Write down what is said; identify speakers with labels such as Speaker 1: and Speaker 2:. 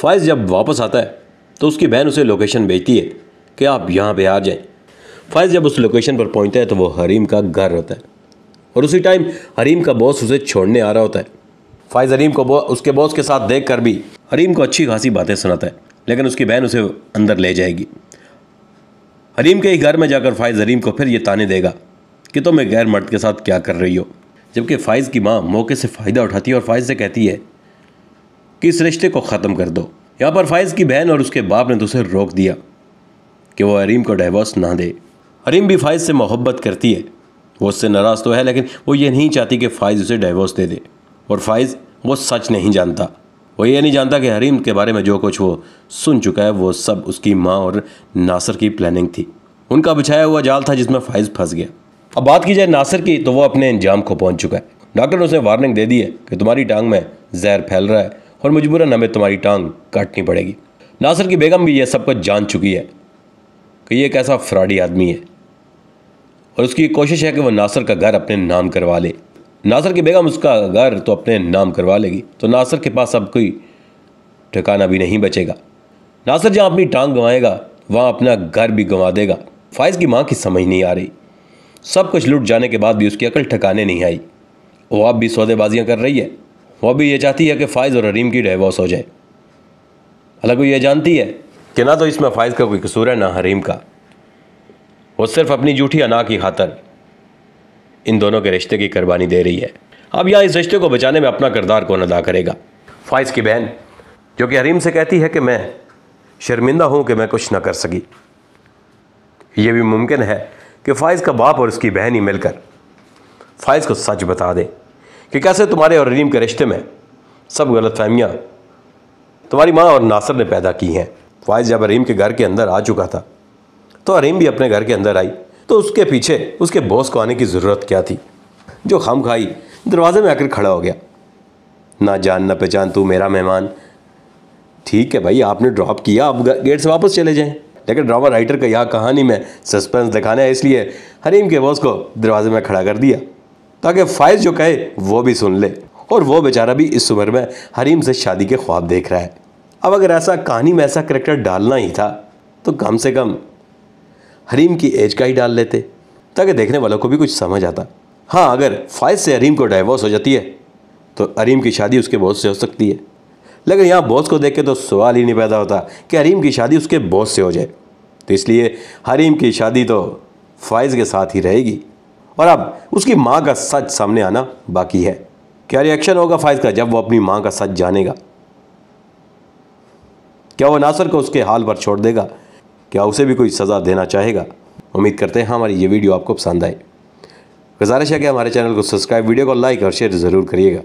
Speaker 1: फ़ायज़ जब वापस आता है तो उसकी बहन उसे लोकेशन भेजती है कि आप यहाँ पे आ जाएं फ़ायज़ जब उस लोकेशन पर पहुँचता है तो वो हरीम का घर होता है और उसी टाइम हरीम का बॉस उसे छोड़ने आ रहा होता है फ़ायज़ हरीम को बो, उसके बॉस के साथ देख कर भी हरीम को अच्छी खासी बातें सुनाता है लेकिन उसकी बहन उसे अंदर ले जाएगी हरीम के ही घर में जाकर फ़ायज़ हरीम को फिर ये ताने देगा कि तुम तो एक गैर मर्द के साथ क्या कर रही हो जबकि फ़ायज़ की माँ मौके से फ़ायदा उठाती है और फ़ायज़ से कहती है कि इस रिश्ते को ख़त्म कर दो यहाँ पर फाइज की बहन और उसके बाप ने तो उसे रोक दिया कि वो अरीम को डाइवोर्स ना दे अरीम भी फाइज से मोहब्बत करती है वो उससे नाराज़ तो है लेकिन वो ये नहीं चाहती कि फ़ाइज़ उसे डाइवोर्स दे दे और फाइज़ वो सच नहीं जानता वो ये नहीं जानता कि हरीम के बारे में जो कुछ वो सुन चुका है वो सब उसकी माँ और नासर की प्लानिंग थी उनका बिछाया हुआ जाल था जिसमें फाइज फंस गया अब बात की जाए नासर की तो वो अपने इंजाम को पहुँच चुका है डॉक्टर ने उसे वार्निंग दे दी है कि तुम्हारी टांग में जहर फैल रहा है और मजबूरन हमें तुम्हारी टांग काटनी पड़ेगी नासर की बेगम भी यह सब कुछ जान चुकी है कि यह एक ऐसा फ्रॉडी आदमी है और उसकी कोशिश है कि वह नासर का घर अपने नाम करवा ले नासर की बेगम उसका घर तो अपने नाम करवा लेगी तो नासर के पास अब कोई ठिकाना भी नहीं बचेगा नासर जहाँ अपनी टांग गंवाएगा वहाँ अपना घर भी गंवा देगा फायज़ की माँ की समझ नहीं आ रही सब कुछ लुट जाने के बाद भी उसकी अकल ठिकाने नहीं आई वो आप भी सौदेबाजियाँ कर रही है वह भी ये चाहती है कि फ़ाइज़ और हरीम की डाइवोर्स हो जाए हालांकि ये जानती है कि ना तो इसमें फ़ाइज़ का कोई कसूर है ना हरीम का वो सिर्फ अपनी जूठी अना की खातर इन दोनों के रिश्ते की कुर्बानी दे रही है अब यहाँ इस रिश्ते को बचाने में अपना किरदार कौन अदा करेगा फ़ाइज़ की बहन जो कि हरीम से कहती है कि मैं शर्मिंदा हूँ कि मैं कुछ ना कर सकी ये भी मुमकिन है कि फ़ाइज़ का बाप और उसकी बहन ही मिलकर फ़ाइज़ को सच बता दें कि कैसे तुम्हारे और रीम के रिश्ते में सब गलत फहमियाँ तुम्हारी माँ और नासर ने पैदा की हैं फायज जब अरीम के घर के अंदर आ चुका था तो अरीम भी अपने घर के अंदर आई तो उसके पीछे उसके बॉस को आने की ज़रूरत क्या थी जो खम खाई दरवाजे में आकर खड़ा हो गया ना जान ना पहचान तू मेरा मेहमान ठीक है भाई आपने ड्रॉप किया आप गेट से वापस चले जाएं लेकिन ड्रामा राइटर का यह कहानी में सस्पेंस दिखाना है इसलिए हरीम के बॉस को दरवाजे में खड़ा कर दिया ताकि फायज़ जो कहे वो भी सुन ले और वो बेचारा भी इस उम्र में हरीम से शादी के ख्वाब देख रहा है अब अगर ऐसा कहानी में ऐसा करेक्टर डालना ही था तो कम से कम हरीम की एज का ही डाल लेते ताकि देखने वालों को भी कुछ समझ आता हाँ अगर फायज से हरीम को डाइवोर्स हो जाती है तो हरीम की शादी उसके बॉस से हो सकती है लेकिन यहाँ बॉस को देख के तो सवाल ही नहीं पैदा होता कि हरीम की शादी उसके बॉस से हो जाए तो इसलिए हरीम की शादी तो फायज़ के साथ ही रहेगी और अब उसकी माँ का सच सामने आना बाकी है क्या रिएक्शन होगा फायद का जब वो अपनी माँ का सच जानेगा क्या वो नासर को उसके हाल पर छोड़ देगा क्या उसे भी कोई सज़ा देना चाहेगा उम्मीद करते हैं हाँ, हमारी ये वीडियो आपको पसंद आए गुजारिश है कि हमारे चैनल को सब्सक्राइब वीडियो को लाइक और शेयर ज़रूर करिएगा